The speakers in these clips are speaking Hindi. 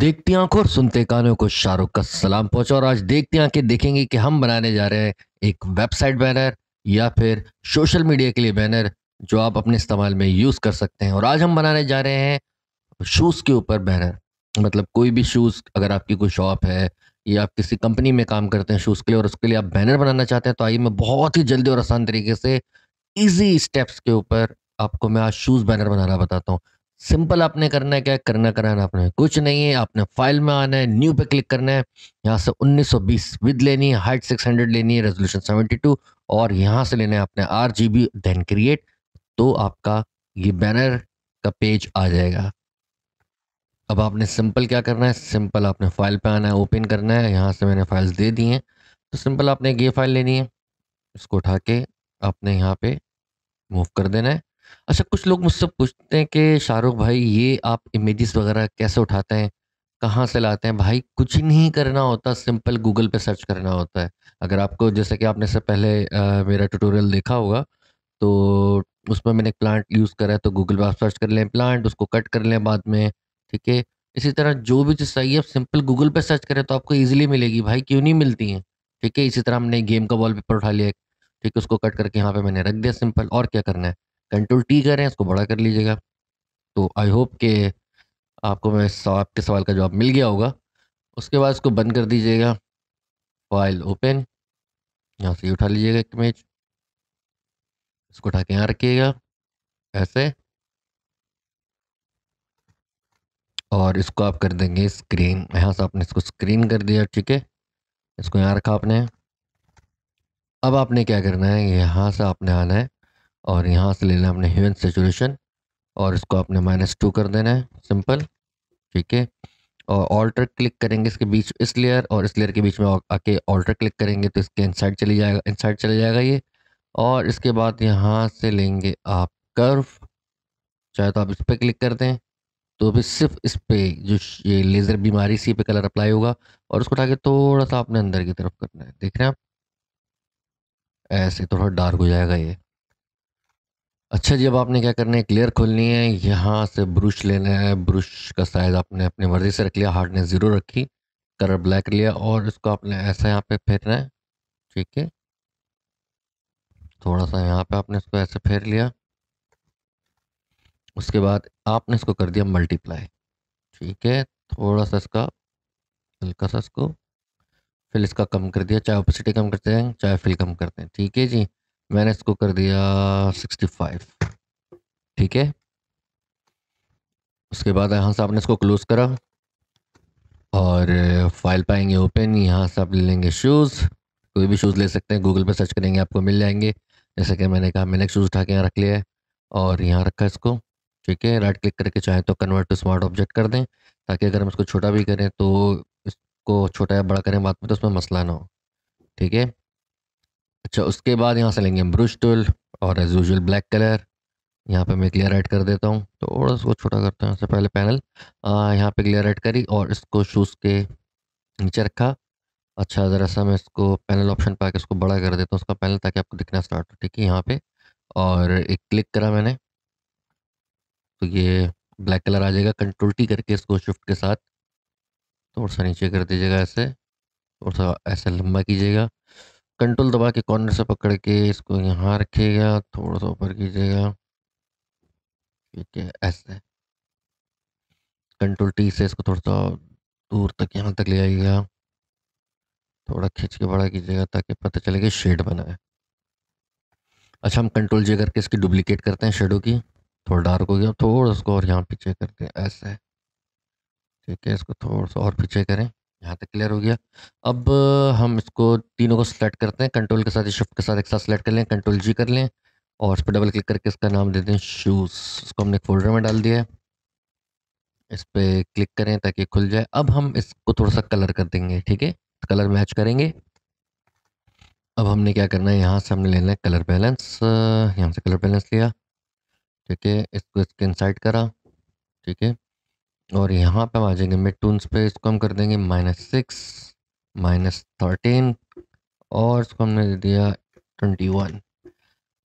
देखती आंखों और सुनते कानों को शाहरुख का सलाम पहुंचा और आज देखते आंखें देखेंगे कि हम बनाने जा रहे हैं एक वेबसाइट बैनर या फिर सोशल मीडिया के लिए बैनर जो आप अपने इस्तेमाल में यूज़ कर सकते हैं और आज हम बनाने जा रहे हैं शूज़ के ऊपर बैनर मतलब कोई भी शूज़ अगर आपकी कोई शॉप है या आप किसी कंपनी में काम करते हैं शूज़ के लिए और उसके लिए आप बैनर बनाना चाहते हैं तो आइए मैं बहुत ही जल्दी और आसान तरीके से इजी स्टेप्स के ऊपर आपको मैं आज शूज़ बैनर बनाना बताता हूँ सिंपल आपने करना है क्या करना कराना आपने कुछ नहीं है आपने फाइल में आना है न्यू पे क्लिक करना है यहाँ से 1920 विद लेनी है हाइट 600 लेनी है रेजोल्यूशन 72 और यहाँ से लेना है आपने R G B then create तो आपका ये बैनर का पेज आ जाएगा अब आपने सिंपल क्या करना है सिंपल आपने फाइल पे आना है ओपन करना है यहाँ से मैंने फाइल्स दे दी हैं तो सिंपल आपने एक ये फाइल लेनी है इसको उठा के आपने यहाँ पे मूव कर देना है अच्छा कुछ लोग मुझसे पूछते हैं कि शाहरुख भाई ये आप इमेजेस वगैरह कैसे उठाते हैं? कहाँ से लाते हैं? भाई कुछ नहीं करना होता सिंपल गूगल पे सर्च करना होता है। अगर आपको जैसे कि आपने से पहले आ, मेरा ट्यूटोरियल देखा होगा तो उसमें मैंने प्लांट यूज़ करा है तो गूगल पे आप सर्च कर लें प्लांट उसको कट कर लें बाद में, ठीक है? इसी तरह जो भी चीज़ चाहिए आप सिंपल गूगल पर सर्च करें तो आपको ईज़िली मिलेगी भाई क्यों नहीं मिलती हैं, ठीक है? इसी तरह हमने गेम का वॉलपेपर उठा लिया ठीक है? उसको कट करके यहाँ पे मैंने रख दिया सिंपल और क्या करना है? कंट्रोल टी करें इसको बड़ा कर लीजिएगा तो आई होप के आपको मैं आपके सवाल का जवाब मिल गया होगा उसके बाद इसको बंद कर दीजिएगा फाइल ओपन यहाँ से उठा लीजिएगा एक इमेज इसको उठा के यहाँ रखिएगा ऐसे और इसको आप कर देंगे स्क्रीन यहाँ से आपने इसको स्क्रीन कर दिया ठीक है इसको यहाँ रखा आपने अब आपने क्या करना है यहाँ से आपने आना है और यहाँ से लेना हमने ह्यून सेचुरेशन और इसको आपने माइनस टू कर देना है सिंपल ठीक है और ऑल्टर क्लिक करेंगे इसके बीच इस लेयर और इस लेयर के बीच में आके ऑल्टर क्लिक करेंगे तो इसके इनसाइड चले जाएगा इनसाइड चले जाएगा ये और इसके बाद यहाँ से लेंगे आप कर्व चाहे तो आप इस पर क्लिक कर दें तो भी सिर्फ इस पर जो ये लेज़र बीमारी सी पे कलर अप्लाई होगा और उसको उठा के थोड़ा सा आपने अंदर की तरफ करना है देख रहे हैं आप ऐसे थोड़ा डार्क हो जाएगा ये अच्छा जी, अब आपने क्या करना है क्लियर खोलनी है, यहाँ से ब्रश लेना है, ब्रश का साइज़ आपने अपनी मर्ज़ी से रख लिया, हार्डनेस ज़ीरो रखी, कलर ब्लैक लिया और इसको आपने ऐसा यहाँ पे फेरना है, ठीक है। थोड़ा-सा यहाँ पे आपने इसको ऐसे फेर लिया। उसके बाद आपने इसको कर दिया मल्टीप्लाई, ठीक है। थोड़ा-सा इसका हल्का-सा इसको फिल इसका कम कर दिया, चाहे ओपिसिटी कम करते हैं, चाहे फिल कम करते हैं, ठीक है जी। मैंने इसको कर दिया सिक्सटी फाइव ठीक है उसके बाद यहाँ से आपने इसको क्लोज़ करा और फाइल पाएंगे ओपन यहाँ से आप ले लेंगे शूज़ कोई भी शूज़ ले सकते हैं गूगल पर सर्च करेंगे आपको मिल जाएंगे जैसे कि मैंने कहा मैंने एक शूज़ उठा के यहाँ रख लिया है और यहाँ रखा इसको ठीक है राइट क्लिक करके चाहें तो कन्वर्ट टू स्मार्ट ऑब्जेक्ट कर दें ताकि अगर हम इसको छोटा भी करें तो इसको छोटा या बड़ा करें बाद में तो उसमें मसला ना हो ठीक है अच्छा उसके बाद यहाँ से लेंगे हम ब्रुश टूल और एज यूजल ब्लैक कलर यहाँ पे मैं क्लियर ऐड कर देता हूँ तो थोड़ा सा छोटा करता हूँ यहाँ पहले पैनल यहाँ पे क्लियर ऐड करी और इसको शूज़ के नीचे रखा अच्छा ज़रा सा मैं इसको पैनल ऑप्शन पर आकर इसको बड़ा कर देता हूँ उसका पैनल ताकि आपको दिखना स्टार्ट हो ठीक है यहाँ पे और एक क्लिक करा मैंने तो ये ब्लैक कलर आ जाएगा कंट्रोल टी करके इसको शिफ्ट के साथ थोड़ा सा नीचे कर दीजिएगा ऐसे थोड़ा सा ऐसे लंबा कीजिएगा कंट्रोल दबा के कॉर्नर से पकड़ के इसको यहाँ रखिएगा थोड़ा सा ऊपर कीजिएगा ठीक है ऐसे कंट्रोल टी से इसको थोड़ा सा दूर तक यहाँ तक ले आइएगा थोड़ा खींच के बड़ा कीजिएगा ताकि पता चले कि शेड बना है अच्छा हम कंट्रोल जे करके इसकी डुप्लीकेट करते हैं शेडो की थोड़ा डार्क हो गया थोड़ा उसको और यहाँ पीछे करते हैं ऐसे ठीक है इसको थोड़ा सा और पीछे करें यहाँ तक क्लियर हो गया अब हम इसको तीनों को सिलेक्ट करते हैं कंट्रोल के साथ शिफ्ट के साथ एक साथ सिलेक्ट कर लें कंट्रोल जी कर लें और इस पर डबल क्लिक करके इसका नाम दे दें शूज़ इसको हमने फोल्डर में डाल दिया है इस पर क्लिक करें ताकि खुल जाए अब हम इसको थोड़ा सा कलर कर देंगे ठीक है कलर मैच करेंगे अब हमने क्या करना है यहाँ से हमने लेना है कलर बैलेंस यहाँ से कलर बैलेंस लिया ठीक है इसको इसके साइड करा ठीक है और यहाँ पे हम आ जाएंगे मिड टून पे इसको हम कर देंगे माइनस सिक्स माइनस थर्टीन और इसको हमने दे दिया ट्वेंटी वन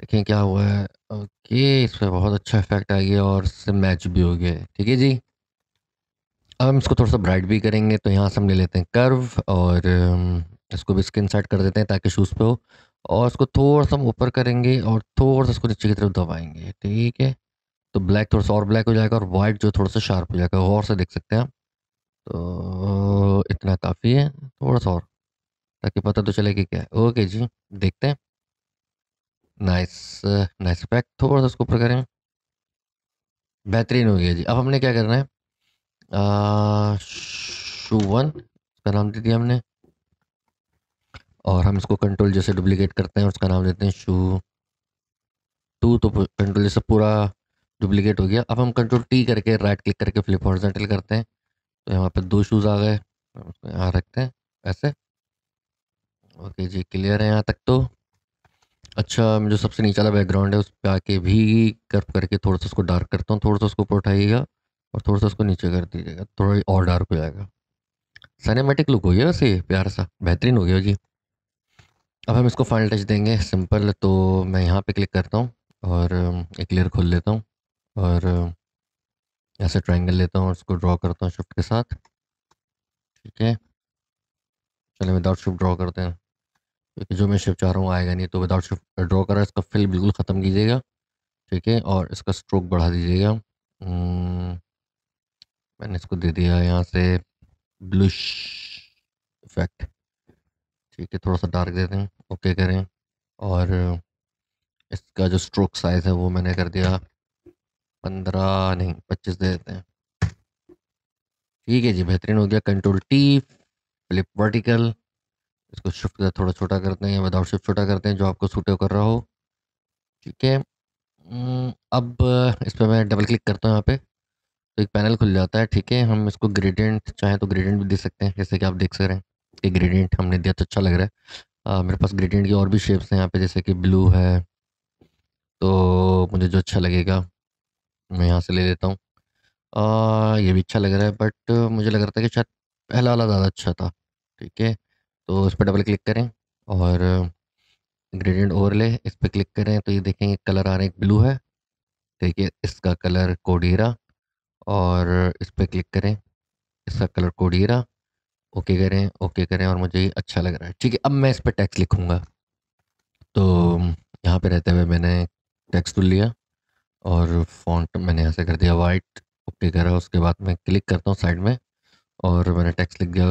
देखें क्या हुआ है ओके इस पर बहुत अच्छा इफेक्ट आ गया और इससे मैच भी हो गया ठीक है जी अब हम इसको थोड़ा सा ब्राइट भी करेंगे तो यहाँ से हम ले लेते हैं कर्व और इसको भी स्किन सेट कर देते हैं ताकि शूज़ पे हो और इसको थोड़ा सा हम ऊपर करेंगे और थोड़ा सा इसको नीचे की तरफ दबाएंगे ठीक है तो ब्लैक थोड़ा सा और ब्लैक हो जाएगा और वाइट जो थोड़ा सा शार्प हो जाएगा और से देख सकते हैं आप तो इतना काफ़ी है थोड़ा सा और ताकि पता तो चले कि क्या है ओके जी देखते हैं नाइस नाइस पैक थोड़ा सा उसको ऊपर करें बेहतरीन हो गया जी अब हमने क्या करना है शू वन उसका नाम दे दिया हमने और हम इसको कंट्रोल जैसे डुप्लीकेट करते हैं उसका नाम देते हैं शू टू तो कंट्रोल जैसे पूरा डुप्लीकेट हो गया अब हम कंट्रोल टी करके राइट क्लिक करके फ्लिप हॉर्जेंटल करते हैं तो यहाँ पर दो शूज़ आ गए यहाँ रखते हैं ऐसे ओके जी क्लियर है यहाँ तक तो अच्छा जो सबसे नीचे वाला बैकग्राउंड है उस पर आके भी कर्व करके थोड़ा सा उसको डार्क करता हूँ थोड़ा सा उसको ऊपर उठाइएगा और थोड़ा सा उसको नीचे कर दीजिएगा थोड़ा और डार्क हो जाएगा सिनेमेटिक लुक हो गया वैसे प्यार सा बेहतरीन हो गया जी अब हम इसको फाइनल टच देंगे सिंपल तो मैं यहाँ पे क्लिक करता हूँ और एक लेयर खोल लेता हूँ और ऐसे ट्रायंगल लेता हूँ और उसको ड्रॉ करता हूँ शिफ्ट के साथ ठीक है चलो विदाउट शिफ्ट ड्रॉ करते हैं क्योंकि जो मैं शिफ्ट चाह रहा हूँ आएगा नहीं तो विदाउट शिफ्ट ड्रॉ करा इसका फिल बिल्कुल ख़त्म कीजिएगा ठीक है और इसका स्ट्रोक बढ़ा दीजिएगा हम्म, मैंने इसको दे दिया यहाँ से ब्लूश इफेक्ट ठीक है थोड़ा सा डार्क देते हैं ओके करें और इसका जो स्ट्रोक साइज़ है वो मैंने कर दिया पंद्रह नहीं पच्चीस दे देते हैं ठीक है जी बेहतरीन हो गया कंट्रोल टी फ्लिप वर्टिकल इसको शिफ्ट का थोड़ा छोटा करते हैं या विदाउट शिफ्ट छोटा करते हैं जो आपको सूट कर रहा हो ठीक है हम्म, अब इस पर मैं डबल क्लिक करता हूँ यहाँ पे तो एक पैनल खुल जाता है ठीक है हम इसको ग्रेडियंट चाहें तो ग्रेडियंट भी दे सकते हैं जैसे कि आप देख सक रहे हैं कि ग्रेडियंट हमने दिया तो अच्छा लग रहा है आ, मेरे पास ग्रेडियंट की और भी शेप्स हैं यहाँ पे जैसे कि ब्लू है तो मुझे जो अच्छा लगेगा मैं यहाँ से ले लेता हूँ ये भी अच्छा लग रहा है बट मुझे लग रहा था कि शायद पहला वाला ज़्यादा अच्छा था ठीक है तो उस पर डबल क्लिक करें और ग्रेडियंट ले इस पर क्लिक करें तो ये देखेंगे कलर आ रहा है ब्लू है ठीक है इसका कलर कोडेरा और इस पर क्लिक करें इसका कलर कोडेरा ओके करें ओके करें और मुझे ये अच्छा लग रहा है ठीक है अब मैं इस पर टैक्स लिखूँगा तो यहाँ पे रहते हुए मैंने टैक्स तो लिया और फ़ॉन्ट मैंने यहाँ से कर दिया वाइट ओके करा रहा उसके बाद मैं क्लिक करता हूँ साइड में और मैंने टेक्स लिख दिया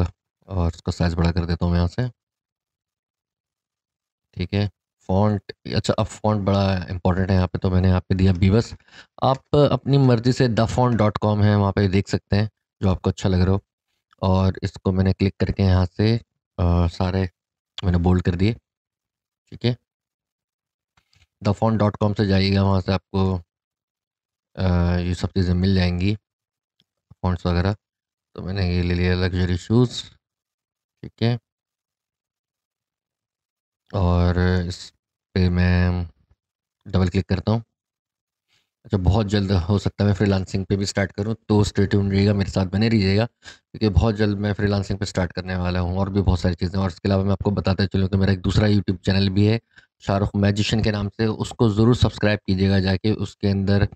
और उसका साइज़ बड़ा कर देता हूँ मैं यहाँ से ठीक है फ़ॉन्ट अच्छा अब फ़ॉन्ट बड़ा इंपॉर्टेंट है यहाँ पे तो मैंने यहाँ पे दिया बीवस आप अपनी मर्ज़ी से द फॉन्ट डॉट कॉम है वहाँ पर देख सकते हैं जो आपको अच्छा लग रहा हो और इसको मैंने क्लिक करके यहाँ से आ, सारे मैंने बोल्ड कर दिए ठीक है द फॉन्ट डॉट कॉम से जाइएगा वहाँ से आपको ये सब चीज़ें मिल जाएंगी फॉन्ट्स वगैरह तो मैंने ये ले लिया लग्जरी शूज़ ठीक है और इस पे मैं डबल क्लिक करता हूँ अच्छा बहुत जल्द हो सकता है मैं फ्रीलांसिंग पे भी स्टार्ट करूँ तो स्टेट रहिएगा मेरे साथ बने रहिएगा क्योंकि बहुत जल्द मैं फ्रीलांसिंग पे स्टार्ट करने वाला हूँ और भी बहुत सारी चीज़ें और इसके अलावा मैं आपको बताते चलूँ कि तो मेरा एक दूसरा यूट्यूब चैनल भी है शाहरुख मैजिशन के नाम से उसको ज़रूर सब्सक्राइब कीजिएगा जाके उसके अंदर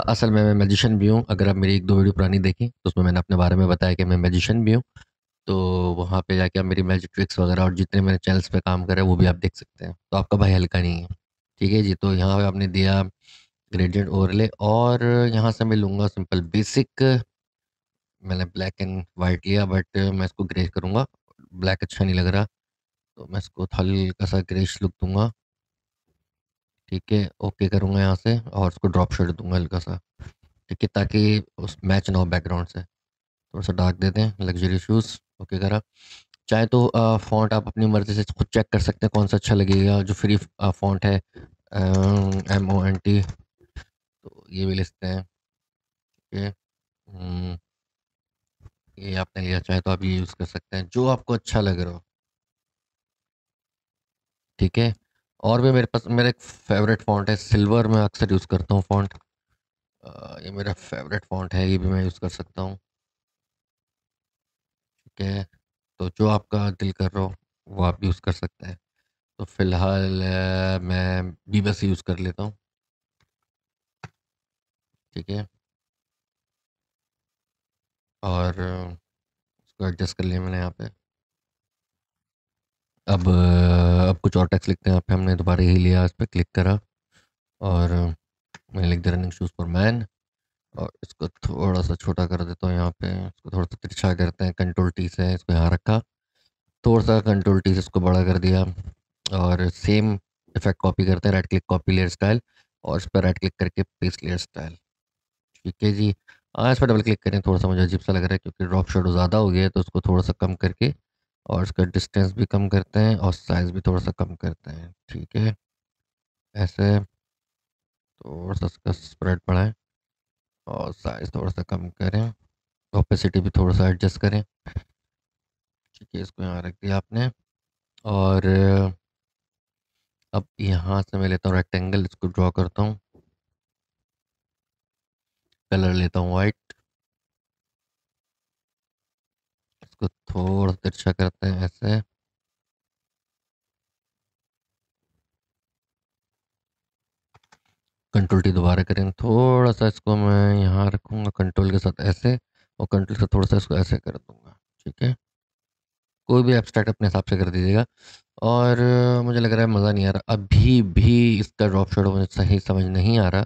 असल में मैं मैजिशन भी हूँ अगर आप मेरी एक दो वीडियो पुरानी देखें तो उसमें मैंने अपने बारे में बताया कि मैं मैजिशन भी हूँ तो वहाँ पे जाके आप मेरी मैजिक ट्रिक्स वगैरह और जितने मेरे चैनल्स पे काम करे वो भी आप देख सकते हैं तो आपका भाई हल्का नहीं है ठीक है जी तो यहाँ पे आपने दिया ग्रेडियंट ओवरले और यहाँ से मैं लूँगा सिंपल बेसिक मैंने ब्लैक एंड वाइट लिया बट मैं इसको ग्रे करूँगा ब्लैक अच्छा नहीं लग रहा तो मैं इसको हल्का सा ग्रेश लुक दूंगा ठीक है ओके करूँगा यहाँ से और उसको ड्रॉप शेड दूंगा हल्का सा ठीक है ताकि उस मैच ना हो बैकग्राउंड से थोड़ा सा डार्क दे दें लग्जरी शूज़ ओके करा चाहे तो फॉन्ट आप अपनी मर्ज़ी से खुद चेक कर सकते हैं कौन सा अच्छा लगेगा जो फ्री फॉन्ट है एम ओ एन टी तो ये भी लिखते हैं ठीक है हम्म, ये आपने लिया चाहे तो आप ये यूज़ कर सकते हैं जो आपको अच्छा लग रहा हो ठीक है और भी मेरे पास मेरा एक फेवरेट फॉन्ट है सिल्वर मैं अक्सर यूज़ करता हूँ फॉन्ट ये मेरा फेवरेट फॉन्ट है ये भी मैं यूज़ कर सकता हूँ ठीक है तो जो आपका दिल कर रहा हो वो आप यूज़ कर सकते हैं तो फ़िलहाल मैं बी बस यूज़ कर लेता हूँ ठीक है और उसको एडजस्ट कर लिया मैंने यहाँ पे अब अब कुछ और टैक्स लिखते हैं यहाँ पे हमने दोबारा यही लिया इस पर क्लिक करा और मैंने लिख दिया रनिंग शूज़ फॉर मैन और इसको थोड़ा सा छोटा कर देता हूँ यहाँ पे इसको थोड़ा सा तिरछा करते हैं कंट्रोल टी से इसको यहाँ रखा थोड़ा सा कंट्रोल टी से इसको बड़ा कर दिया और सेम इफेक्ट कॉपी करते हैं right click copy layer style और इस पर राइट क्लिक करके पेस्ट लेयर स्टाइल ठीक है जी हाँ इस पर डबल क्लिक करें थोड़ा सा मुझे अजीब सा लग रहा है क्योंकि ड्रॉप शेडो ज़्यादा हो गया है तो उसको थोड़ा सा कम करके और उसका डिस्टेंस भी कम करते हैं और साइज़ भी थोड़ा सा कम करते हैं ठीक है ऐसे तो थोड़ा सा उसका स्प्रेड बढ़ाएं और साइज़ थोड़ा सा कम करें ओपेसिटी भी थोड़ा सा एडजस्ट करें ठीक है इसको यहाँ रख दिया आपने और अब यहाँ से मैं लेता हूँ रेक्टेंगल इसको ड्रॉ करता हूँ कलर लेता हूँ वाइट तिरछा अच्छा करते हैं ऐसे कंट्रोल टी दोबारा करें थोड़ा सा इसको मैं यहाँ रखूँगा कंट्रोल के साथ ऐसे और कंट्रोल से थोड़ा सा इसको ऐसे कर दूँगा ठीक है कोई भी एबस्ट्रैक्ट अपने हिसाब से कर दीजिएगा और मुझे लग रहा है मज़ा नहीं आ रहा अभी भी इसका ड्रॉप शेडो मुझे सही समझ नहीं आ रहा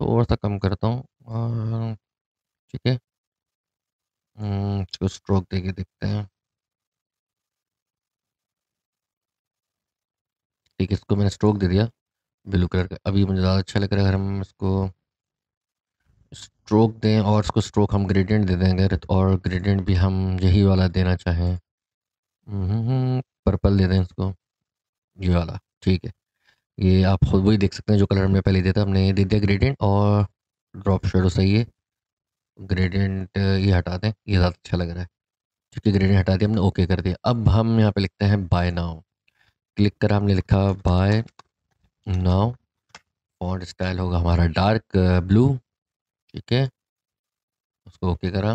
थोड़ा सा कम करता हूँ ठीक है हम्म, इसको स्ट्रोक दे के देखते हैं इसको मैंने स्ट्रोक दे दिया ब्लू कलर का अभी मुझे ज़्यादा अच्छा लग रहा है अगर हम इसको स्ट्रोक दें और इसको स्ट्रोक हम ग्रेडियंट दे देंगे और ग्रेडियंट भी हम यही वाला देना चाहें पर्पल हम्म, दे दें इसको ये वाला ठीक है ये आप खुद वही देख सकते हैं जो कलर हमने पहले दिया था हमने ये दे दिया ग्रेडियंट और ड्रॉप शेडो सही है ग्रेडियंट ये हटा दें ये ज़्यादा अच्छा लग रहा है क्योंकि ग्रेडियंट हटा दिया हमने ओके कर दिया अब हम यहाँ पे लिखते हैं बाय नाउ क्लिक करा हमने लिखा बाय नाउ फॉन्ट स्टाइल होगा हमारा डार्क ब्लू ठीक है उसको ओके करा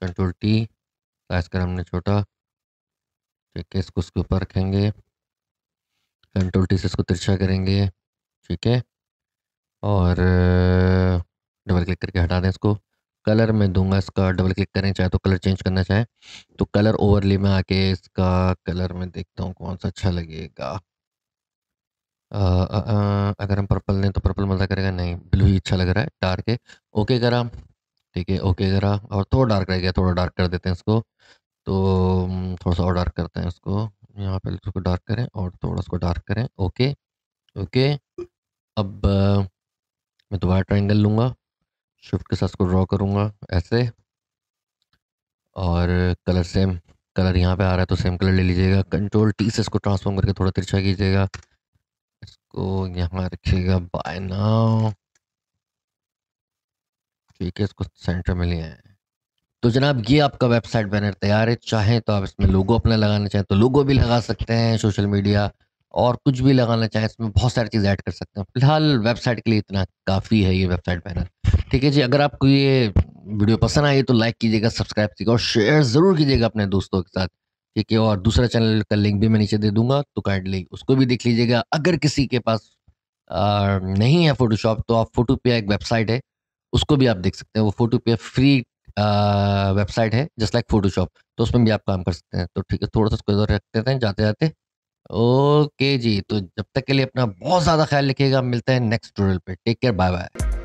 कंट्रोल टी साइज करा हमने छोटा ठीक है इसको उसके ऊपर रखेंगे कंट्रोल टी से इसको तिरछा करेंगे ठीक है और डबल क्लिक करके हटा दें इसको कलर मैं दूंगा इसका डबल क्लिक करें चाहे तो कलर चेंज करना चाहे तो कलर ओवरली में आके इसका कलर में देखता हूँ कौन सा अच्छा लगेगा आ, आ, आ, अगर हम पर्पल लें तो पर्पल मज़ा करेगा नहीं ब्लू ही अच्छा लग रहा है डार्क है ओके करा ठीक है ओके करा और थोड़ा डार्क रह गया थोड़ा डार्क कर देते हैं इसको तो थोड़ा सा और डार्क करते हैं इसको यहाँ पर उसको डार्क करें और थोड़ा उसको डार्क करें ओके ओके अब मैं दोबारा ट्राइंगल लूँगा शिफ्ट के साथ को ड्रॉ करूँगा ऐसे और कलर सेम कलर यहाँ पे आ रहा है तो सेम कलर ले लीजिएगा कंट्रोल टी से इसको ट्रांसफॉर्म करके थोड़ा तिरछा कीजिएगा इसको यहाँ रखिएगा बाय नाउ ठीक है इसको सेंटर में ले आए तो जनाब ये आपका वेबसाइट बैनर तैयार है चाहे तो आप इसमें लोगो अपना लगाना चाहें तो लोगो भी लगा सकते हैं सोशल मीडिया और कुछ भी लगाना चाहें इसमें तो बहुत सारी चीज़ें ऐड कर सकते हैं फिलहाल वेबसाइट के लिए इतना काफ़ी है ये वेबसाइट बैनर ठीक है जी अगर आपको ये वीडियो पसंद आई तो लाइक कीजिएगा सब्सक्राइब कीजिएगा और शेयर ज़रूर कीजिएगा अपने दोस्तों के साथ ठीक है और दूसरा चैनल का लिंक भी मैं नीचे दे दूंगा तो काइंडली उसको भी देख लीजिएगा अगर किसी के पास नहीं है फोटोशॉप तो आप फोटो पे एक वेबसाइट है उसको भी आप देख सकते हैं वो फोटो पे फ्री वेबसाइट है जस्ट लाइक फोटोशॉप तो उसमें भी आप काम कर सकते हैं तो ठीक है थोड़ा सा उसको रखते हैं जाते जाते ओके जी तो जब तक के लिए अपना बहुत ज़्यादा ख्याल रखिएगा मिलते हैं नेक्स्ट ट्यूटोरियल पे टेक केयर बाय बाय